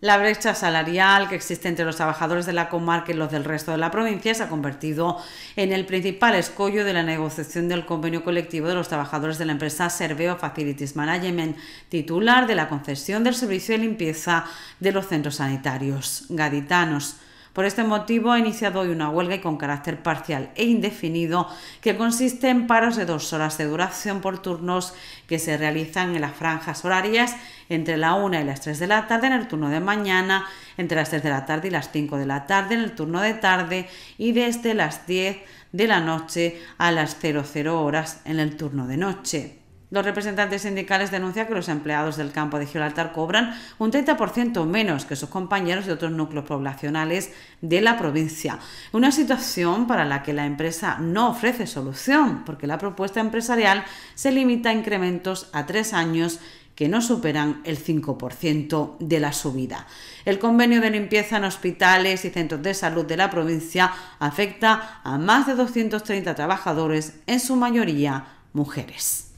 La brecha salarial que existe entre los trabajadores de la comarca y los del resto de la provincia se ha convertido en el principal escollo de la negociación del convenio colectivo de los trabajadores de la empresa Serveo Facilities Management, titular de la concesión del servicio de limpieza de los centros sanitarios gaditanos. Por este motivo ha iniciado hoy una huelga y con carácter parcial e indefinido que consiste en paros de dos horas de duración por turnos que se realizan en las franjas horarias entre la 1 y las 3 de la tarde en el turno de mañana, entre las 3 de la tarde y las 5 de la tarde en el turno de tarde y desde las 10 de la noche a las 00 horas en el turno de noche. Los representantes sindicales denuncian que los empleados del campo de Gibraltar cobran un 30% menos que sus compañeros de otros núcleos poblacionales de la provincia. Una situación para la que la empresa no ofrece solución, porque la propuesta empresarial se limita a incrementos a tres años que no superan el 5% de la subida. El convenio de limpieza en hospitales y centros de salud de la provincia afecta a más de 230 trabajadores, en su mayoría mujeres.